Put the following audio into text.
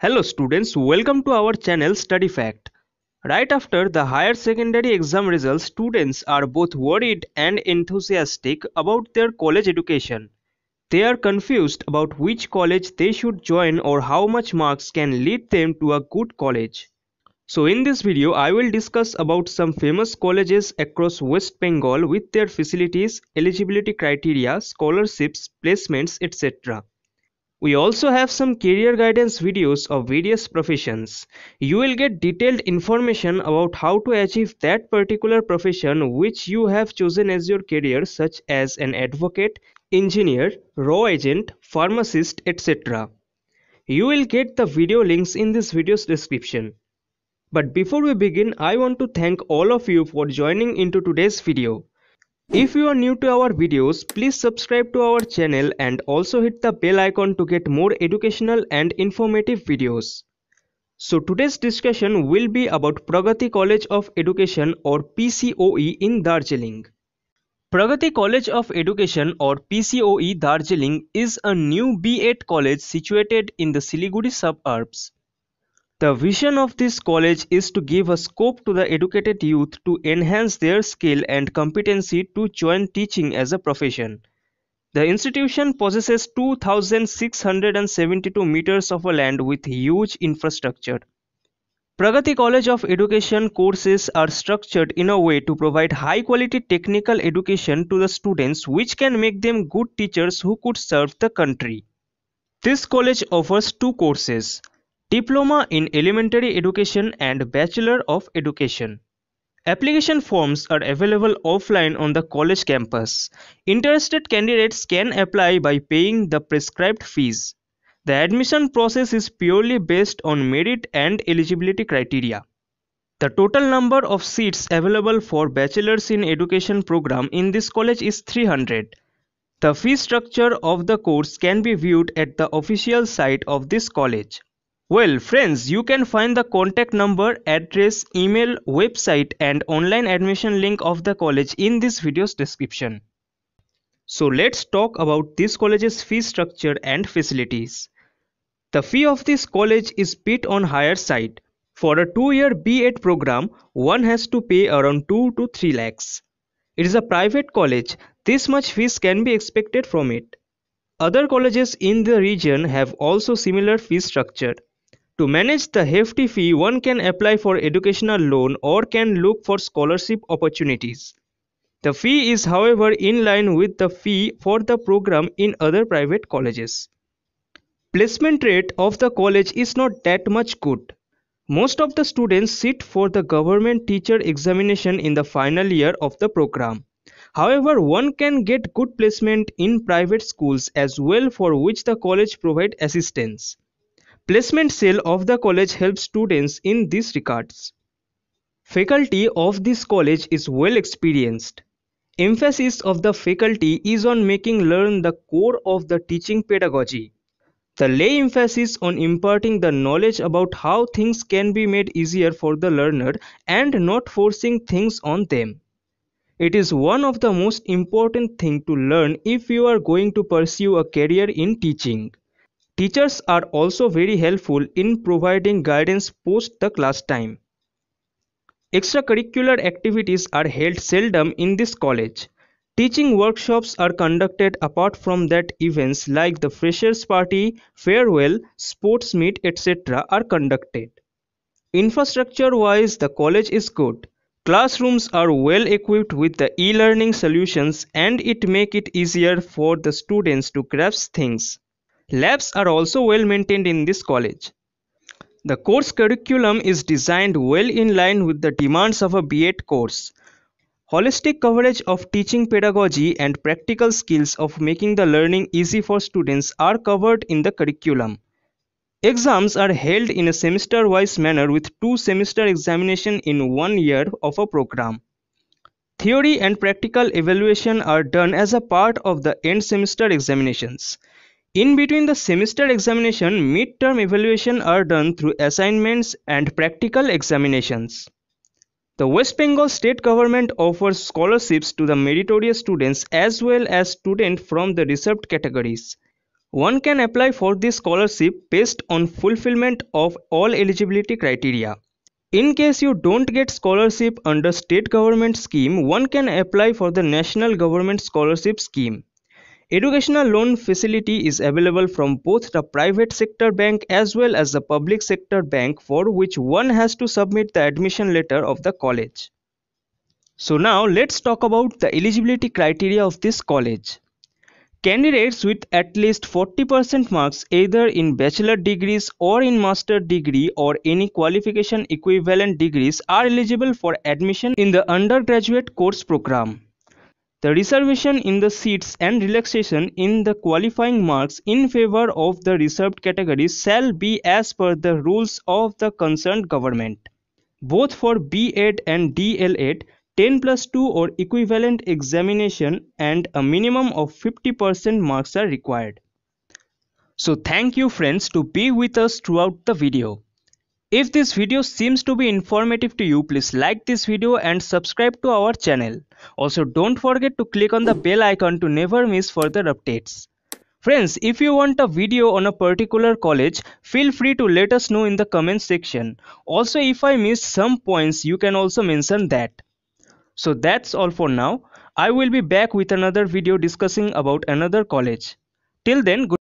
Hello students, welcome to our channel Study Fact. Right after the higher secondary exam results, students are both worried and enthusiastic about their college education. They are confused about which college they should join or how much marks can lead them to a good college. So in this video, I will discuss about some famous colleges across West Bengal with their facilities, eligibility criteria, scholarships, placements, etc. We also have some career guidance videos of various professions. You will get detailed information about how to achieve that particular profession which you have chosen as your career such as an advocate, engineer, raw agent, pharmacist, etc. You will get the video links in this video's description. But before we begin, I want to thank all of you for joining into today's video. If you are new to our videos, please subscribe to our channel and also hit the bell icon to get more educational and informative videos. So today's discussion will be about Pragati College of Education or PCOE in Darjeeling. Pragati College of Education or PCOE Darjeeling is a new B8 college situated in the Siliguri suburbs. The vision of this college is to give a scope to the educated youth to enhance their skill and competency to join teaching as a profession. The institution possesses 2,672 meters of land with huge infrastructure. Pragati College of Education courses are structured in a way to provide high quality technical education to the students, which can make them good teachers who could serve the country. This college offers two courses Diploma in Elementary Education and Bachelor of Education. Application forms are available offline on the college campus. Interested candidates can apply by paying the prescribed fees. The admission process is purely based on merit and eligibility criteria. The total number of seats available for bachelor's in education program in this college is 300. The fee structure of the course can be viewed at the official site of this college. Well, friends, you can find the contact number, address, email, website and online admission link of the college in this video's description. So let's talk about this college's fee structure and facilities. The fee of this college is bit on higher side. For a two-year B.Ed program, one has to pay around 2 to 3 lakhs. It is a private college, this much fees can be expected from it. Other colleges in the region have also similar fee structure. To manage the hefty fee, one can apply for educational loan or can look for scholarship opportunities. The fee is however in line with the fee for the program in other private colleges. Placement rate of the college is not that much good. Most of the students sit for the government teacher examination in the final year of the program. However, one can get good placement in private schools as well for which the college provide assistance. Placement cell of the college helps students in these regards. Faculty of this college is well experienced. Emphasis of the faculty is on making learn the core of the teaching pedagogy. The lay emphasis on imparting the knowledge about how things can be made easier for the learner and not forcing things on them. It is one of the most important thing to learn if you are going to pursue a career in teaching. Teachers are also very helpful in providing guidance post the class time. Extracurricular activities are held seldom in this college. Teaching workshops are conducted apart from that events like the freshers party, farewell, sports meet etc. are conducted. Infrastructure wise the college is good. Classrooms are well equipped with the e-learning solutions and it make it easier for the students to grasp things. Labs are also well maintained in this college. The course curriculum is designed well in line with the demands of a B. B8 course. Holistic coverage of teaching pedagogy and practical skills of making the learning easy for students are covered in the curriculum. Exams are held in a semester wise manner with two semester examination in one year of a program. Theory and practical evaluation are done as a part of the end semester examinations. In between the semester examination, midterm evaluation are done through assignments and practical examinations. The West Bengal state government offers scholarships to the meritorious students as well as students from the reserved categories. One can apply for this scholarship based on fulfillment of all eligibility criteria. In case you don't get scholarship under state government scheme, one can apply for the national government scholarship scheme. Educational loan facility is available from both the private sector bank as well as the public sector bank for which one has to submit the admission letter of the college. So now let's talk about the eligibility criteria of this college. Candidates with at least 40% marks either in bachelor degrees or in master degree or any qualification equivalent degrees are eligible for admission in the undergraduate course program. The reservation in the seats and relaxation in the qualifying marks in favor of the reserved categories shall be as per the rules of the concerned government. Both for B8 and DL8, 10 plus 2 or equivalent examination and a minimum of 50% marks are required. So thank you friends to be with us throughout the video. If this video seems to be informative to you, please like this video and subscribe to our channel. Also, don't forget to click on the bell icon to never miss further updates. Friends, if you want a video on a particular college, feel free to let us know in the comment section. Also, if I missed some points, you can also mention that. So that's all for now. I will be back with another video discussing about another college. Till then, good.